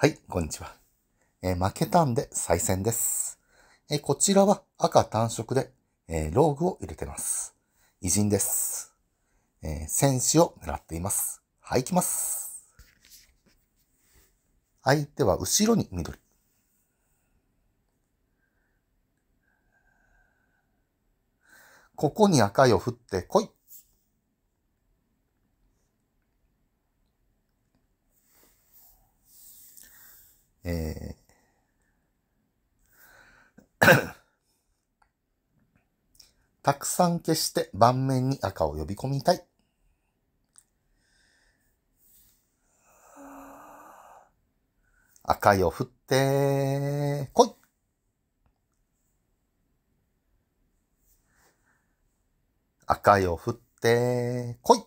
はい、こんにちは。えー、負けたんで再戦です。えー、こちらは赤単色で、えー、ローグを入れてます。偉人です。え戦士を狙っています。はい、行きます。相手は後ろに緑。ここに赤いを振って来い。えー たくさん消して盤面に赤を呼び込みたい。赤いを振って、来い赤いを振って、来い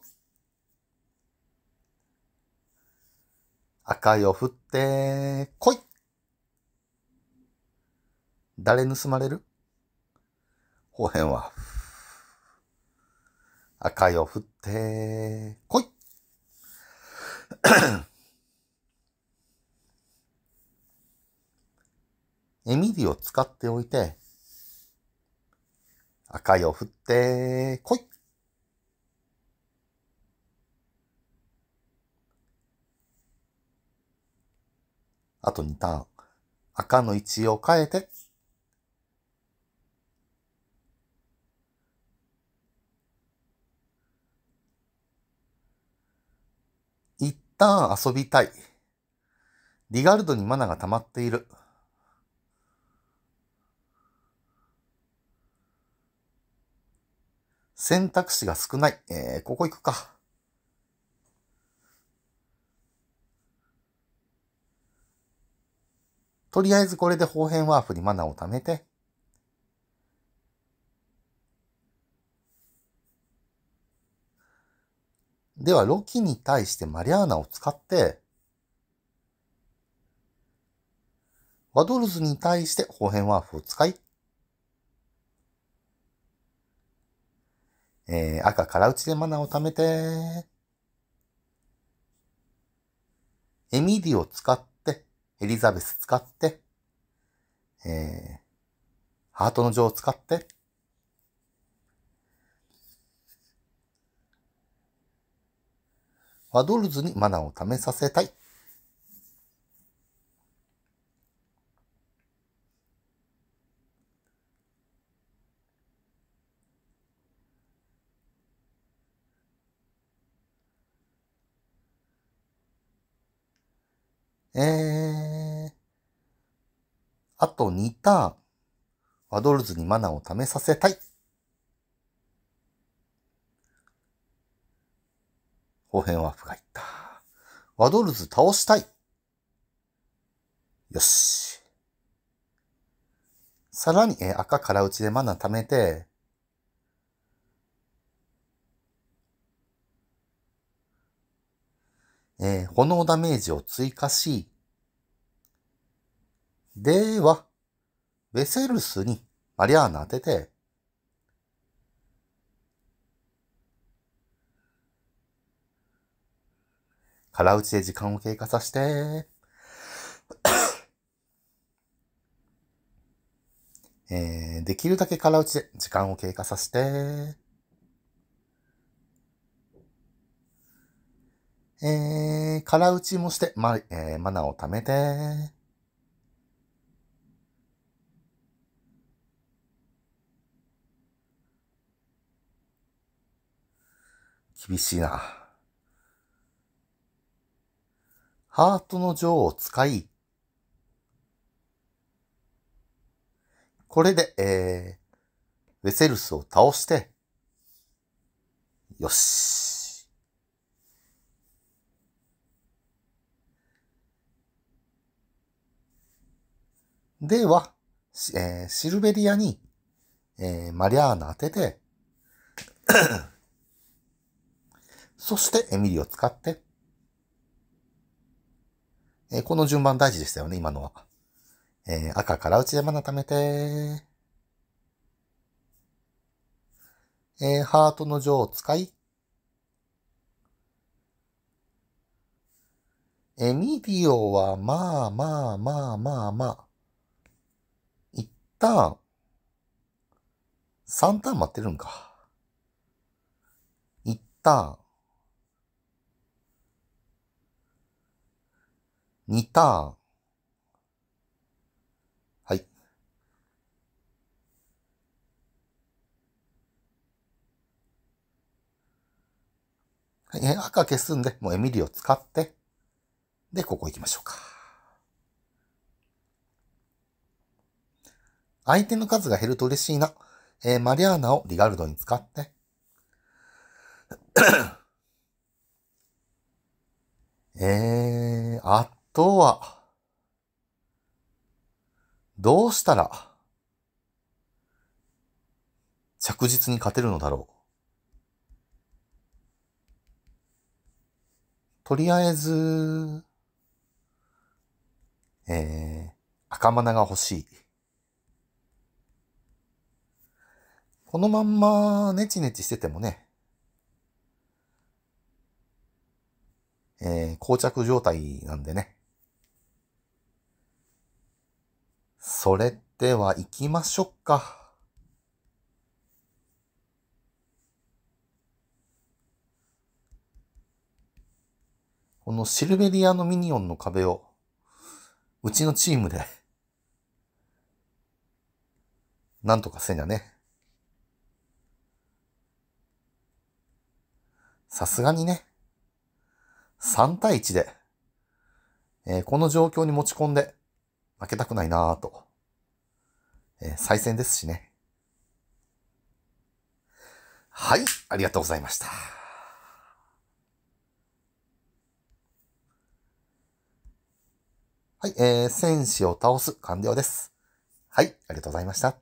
赤いを振って来い誰盗まれる後編は、赤いを振って来い エミリを使っておいて、赤いを振って来いあと2ターン。赤の位置を変えて、一旦遊びたい。リガルドにマナが溜まっている。選択肢が少ない。えー、ここ行くか。とりあえずこれで方変ワーフにマナを貯めて、では、ロキに対してマリアーナを使って、ワドルズに対して方変ワーフを使い、えー、赤空打ちでマナを貯めて、エミディを使っエリザベス使って、えー、ハートの女を使って、ワドルズにマナーを試させたい。えー、あと2ターン。ワドルズにマナを貯めさせたい。後編ワーがいった。ワドルズ倒したい。よし。さらに、え赤から打ちでマナ貯めて、えー、炎ダメージを追加し、では、ベセルスにマリアーナ当てて、空打ちで時間を経過させてえー、できるだけ空打ちで時間を経過させて、えー、空打ちもして、ま、えー、マナーを貯めて、厳しいな。ハートの女王を使い、これで、えー、ウェセルスを倒して、よし。では、えー、シルベリアに、えー、マリアーナ当てて そしてエミリを使って、えー、この順番大事でしたよね、今のは。えー、赤から内山なためて、えー、ハートの女を使い、エミリオは、まあまあまあまあまあ、一旦、3ターン待ってるんか。一旦、2ターン。はい。はい、赤消すんで、もうエミリを使って、で、ここ行きましょうか。相手の数が減ると嬉しいな。えー、マリアーナをリガルドに使って。えー、あっとは、どうしたら、着実に勝てるのだろう。とりあえず、えー、赤マナが欲しい。このまんま、ネチネチしててもね、えー、膠着状態なんでね。それでは行きましょうか。このシルベリアのミニオンの壁を、うちのチームで なんとかせんゃね。さすがにね、3対1で、えー、この状況に持ち込んで、負けたくないなぁと。えー、再戦ですしね。はい、ありがとうございました。はい、えー、戦士を倒す完了です。はい、ありがとうございました。